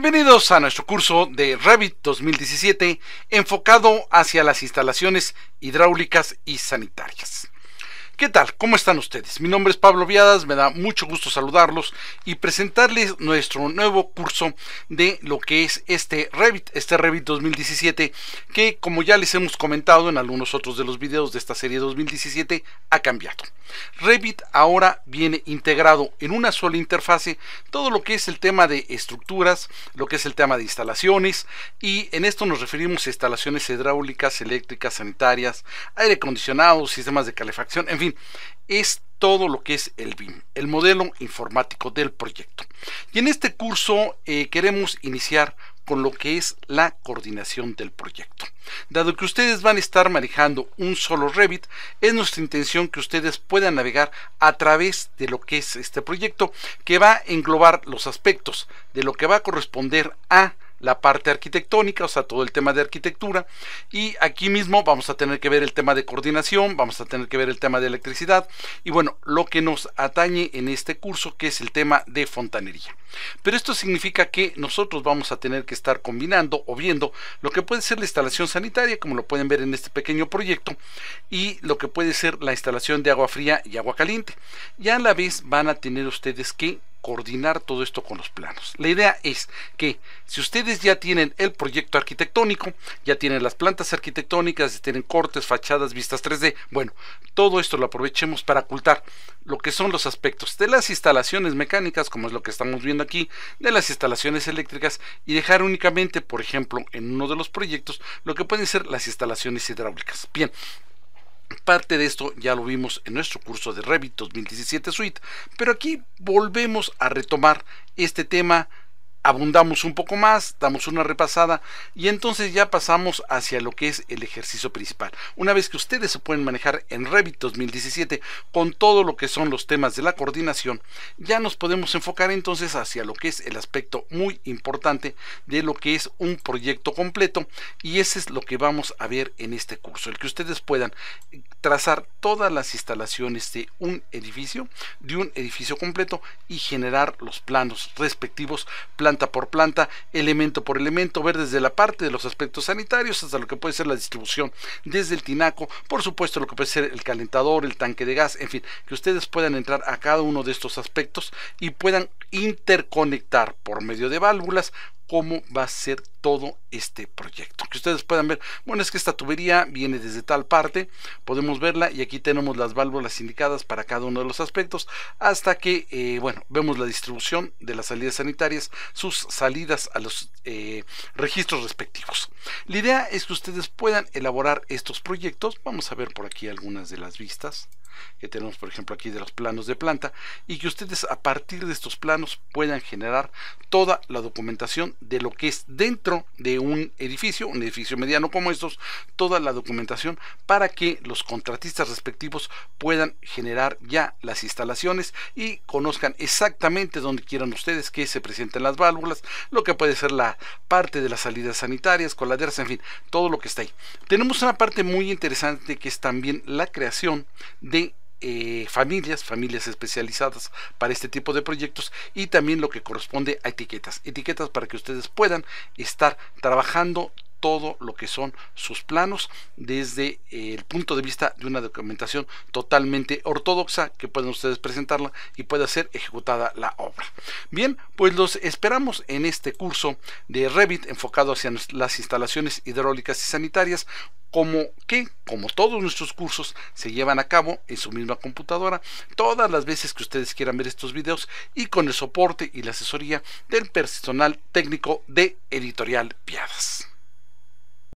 Bienvenidos a nuestro curso de Revit 2017 enfocado hacia las instalaciones hidráulicas y sanitarias. ¿Qué tal? ¿Cómo están ustedes? Mi nombre es Pablo Viadas, me da mucho gusto saludarlos y presentarles nuestro nuevo curso de lo que es este Revit, este Revit 2017, que como ya les hemos comentado en algunos otros de los videos de esta serie 2017, ha cambiado. Revit ahora viene integrado en una sola interfase todo lo que es el tema de estructuras, lo que es el tema de instalaciones y en esto nos referimos a instalaciones hidráulicas, eléctricas, sanitarias, aire acondicionado, sistemas de calefacción, en fin, es todo lo que es el BIM, el modelo informático del proyecto. Y en este curso eh, queremos iniciar con lo que es la coordinación del proyecto. Dado que ustedes van a estar manejando un solo Revit, es nuestra intención que ustedes puedan navegar a través de lo que es este proyecto, que va a englobar los aspectos de lo que va a corresponder a la parte arquitectónica, o sea, todo el tema de arquitectura. Y aquí mismo vamos a tener que ver el tema de coordinación, vamos a tener que ver el tema de electricidad y bueno, lo que nos atañe en este curso que es el tema de fontanería. Pero esto significa que nosotros vamos a tener que estar combinando o viendo lo que puede ser la instalación sanitaria, como lo pueden ver en este pequeño proyecto, y lo que puede ser la instalación de agua fría y agua caliente. Y a la vez van a tener ustedes que coordinar todo esto con los planos. La idea es que si ustedes ya tienen el proyecto arquitectónico, ya tienen las plantas arquitectónicas, tienen cortes, fachadas, vistas 3D, bueno, todo esto lo aprovechemos para ocultar lo que son los aspectos de las instalaciones mecánicas, como es lo que estamos viendo aquí, de las instalaciones eléctricas y dejar únicamente, por ejemplo, en uno de los proyectos, lo que pueden ser las instalaciones hidráulicas. Bien, Parte de esto ya lo vimos en nuestro curso de Revit 2017 Suite, pero aquí volvemos a retomar este tema abundamos un poco más, damos una repasada y entonces ya pasamos hacia lo que es el ejercicio principal. Una vez que ustedes se pueden manejar en Revit 2017 con todo lo que son los temas de la coordinación, ya nos podemos enfocar entonces hacia lo que es el aspecto muy importante de lo que es un proyecto completo y ese es lo que vamos a ver en este curso, el que ustedes puedan eh, trazar todas las instalaciones de un edificio, de un edificio completo y generar los planos respectivos, plan planta por planta, elemento por elemento, ver desde la parte de los aspectos sanitarios hasta lo que puede ser la distribución desde el tinaco, por supuesto lo que puede ser el calentador, el tanque de gas, en fin, que ustedes puedan entrar a cada uno de estos aspectos y puedan interconectar por medio de válvulas cómo va a ser todo este proyecto. Que ustedes puedan ver, bueno, es que esta tubería viene desde tal parte, podemos verla y aquí tenemos las válvulas indicadas para cada uno de los aspectos, hasta que, eh, bueno, vemos la distribución de las salidas sanitarias, sus salidas a los eh, registros respectivos. La idea es que ustedes puedan elaborar estos proyectos, vamos a ver por aquí algunas de las vistas que tenemos por ejemplo aquí de los planos de planta y que ustedes a partir de estos planos puedan generar toda la documentación de lo que es dentro de un edificio, un edificio mediano como estos, toda la documentación para que los contratistas respectivos puedan generar ya las instalaciones y conozcan exactamente donde quieran ustedes que se presenten las válvulas, lo que puede ser la parte de las salidas sanitarias, coladeras, en fin, todo lo que está ahí. Tenemos una parte muy interesante que es también la creación de eh, familias, familias especializadas para este tipo de proyectos y también lo que corresponde a etiquetas, etiquetas para que ustedes puedan estar trabajando todo lo que son sus planos desde eh, el punto de vista de una documentación totalmente ortodoxa que pueden ustedes presentarla y pueda ser ejecutada la obra. Bien, pues los esperamos en este curso de Revit enfocado hacia las instalaciones hidráulicas y sanitarias como que, como todos nuestros cursos, se llevan a cabo en su misma computadora todas las veces que ustedes quieran ver estos videos y con el soporte y la asesoría del personal técnico de Editorial Piadas.